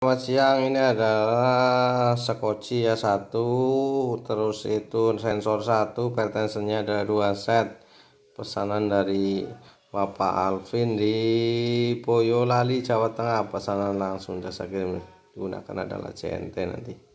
Selamat siang, ini adalah sekoci ya satu, terus itu sensor satu, pertensinya ada dua set. Pesanan dari Bapak Alvin di Boyolali, Jawa Tengah. Pesanan langsung jasa kirim digunakan adalah CNT nanti.